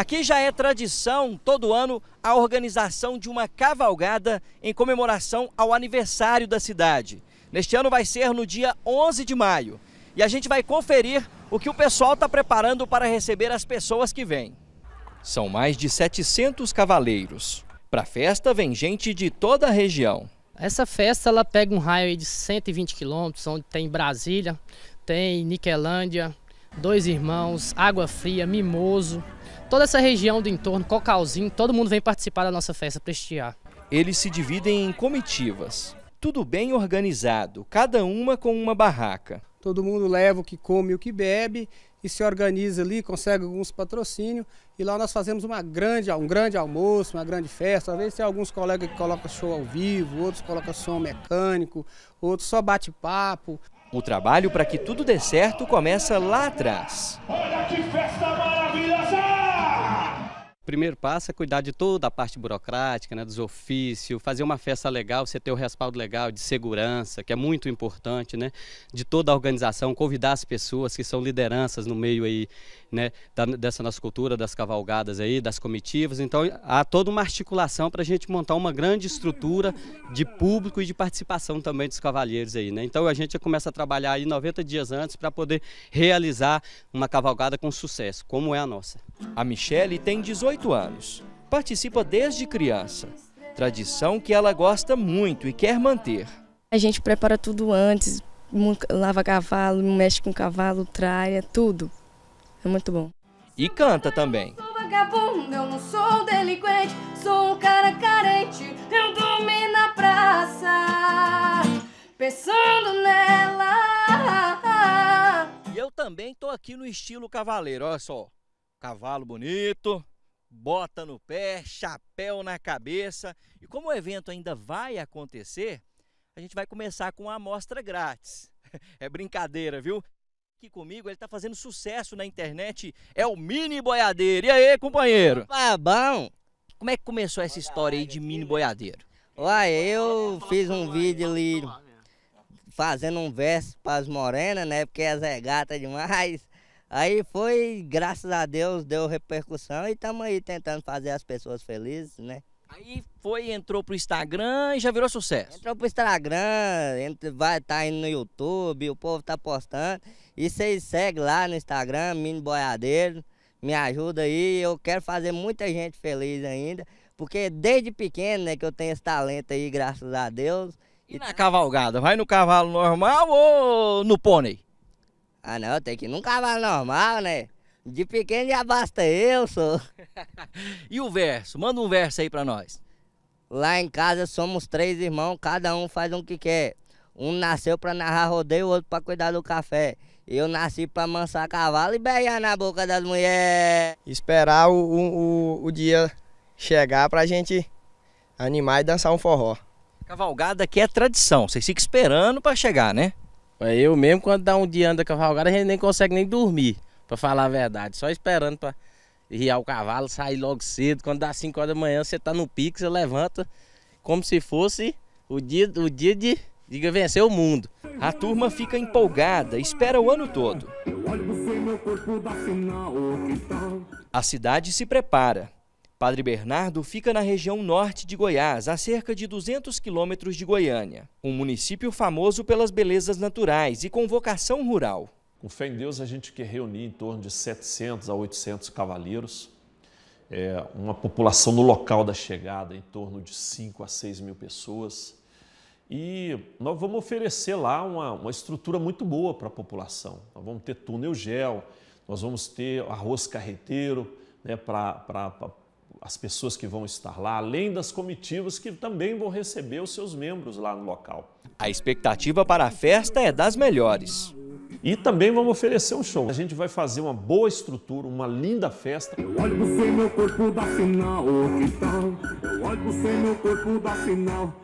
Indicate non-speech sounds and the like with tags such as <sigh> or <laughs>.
Aqui já é tradição, todo ano, a organização de uma cavalgada em comemoração ao aniversário da cidade. Neste ano vai ser no dia 11 de maio. E a gente vai conferir o que o pessoal está preparando para receber as pessoas que vêm. São mais de 700 cavaleiros. Para a festa vem gente de toda a região. Essa festa ela pega um raio de 120 quilômetros, onde tem Brasília, tem Niquelândia, Dois Irmãos, Água Fria, Mimoso, toda essa região do entorno, Cocalzinho, todo mundo vem participar da nossa festa prestigiar. Eles se dividem em comitivas, tudo bem organizado, cada uma com uma barraca. Todo mundo leva o que come e o que bebe e se organiza ali, consegue alguns patrocínios e lá nós fazemos uma grande, um grande almoço, uma grande festa. Às vezes tem alguns colegas que colocam show ao vivo, outros colocam som mecânico, outros só bate-papo. O trabalho para que tudo dê certo começa lá atrás. Olha que festa maravilhosa! primeiro passo é cuidar de toda a parte burocrática, né, dos ofícios, fazer uma festa legal, você ter o respaldo legal de segurança, que é muito importante, né, de toda a organização, convidar as pessoas que são lideranças no meio aí, né, da, dessa nossa cultura, das cavalgadas aí, das comitivas. Então, há toda uma articulação para a gente montar uma grande estrutura de público e de participação também dos cavalheiros aí, né. Então, a gente começa a trabalhar aí 90 dias antes para poder realizar uma cavalgada com sucesso, como é a nossa. A Michele tem 18 18 anos. Participa desde criança. Tradição que ela gosta muito e quer manter. A gente prepara tudo antes, lava cavalo, mexe com cavalo, traia, tudo. É muito bom. E canta também. Eu sou vagabundo, eu não sou delinquente, sou um cara carente, eu dormi na praça, pensando nela. E eu também tô aqui no estilo cavaleiro, olha só. Cavalo bonito, bota no pé, chapéu na cabeça. E como o evento ainda vai acontecer, a gente vai começar com uma amostra grátis. <laughs> É brincadeira, viu? Aqui comigo, ele está fazendo sucesso na internet, é o Mini Boiadeiro. E aí, companheiro? Ah, bom! Como é que começou essa história aí de Mini né? Boiadeiro? Uai, eu fiz um vídeo ali fazendo um verso para as morenas, né? Porque as é gata demais. Aí foi, graças a Deus, deu repercussão e estamos aí tentando fazer as pessoas felizes, né? Aí foi, entrou pro Instagram e já virou sucesso. Entrou pro Instagram, entra, vai tá indo no YouTube, o povo tá postando. E vocês seguem lá no Instagram, Mini Boiadeiro, me ajuda aí. Eu quero fazer muita gente feliz ainda, porque desde pequeno, né, que eu tenho esse talento aí, graças a Deus. E, e na tá... cavalgada, vai no cavalo normal ou no pônei? Ah, não, tem que ir num cavalo normal, né? De pequeno já basta eu, sou. <laughs> e o verso? Manda um verso aí pra nós. Lá em casa somos três irmãos, cada um faz um que quer. Um nasceu pra narrar rodeio, o outro pra cuidar do café. Eu nasci pra mansar cavalo e beijar na boca das mulheres. Esperar o, o, o dia chegar pra gente animar e dançar um forró. Cavalgada aqui é tradição, vocês ficam esperando pra chegar, né? Eu mesmo, quando dá um dia anda cavalgada, a gente nem consegue nem dormir, pra falar a verdade. Só esperando pra riar o cavalo, sair logo cedo. Quando dá 5 horas da manhã, você tá no pique, você levanta como se fosse o dia, o dia de, de vencer o mundo. A turma fica empolgada, espera o ano todo. A cidade se prepara. Padre Bernardo fica na região norte de Goiás, a cerca de 200 quilômetros de Goiânia. Um município famoso pelas belezas naturais e com vocação rural. Com fé em Deus, a gente quer reunir em torno de 700 a 800 cavaleiros, é, uma população no local da chegada em torno de 5 a 6 mil pessoas. E nós vamos oferecer lá uma, uma estrutura muito boa para a população. Nós vamos ter túnel gel, nós vamos ter arroz carreteiro né, para as pessoas que vão estar lá, além das comitivas que também vão receber os seus membros lá no local. A expectativa para a festa é das melhores. E também vamos oferecer um show. A gente vai fazer uma boa estrutura, uma linda festa. Eu olho você, meu corpo dá sinal, então. Eu olho você, meu corpo dá sinal.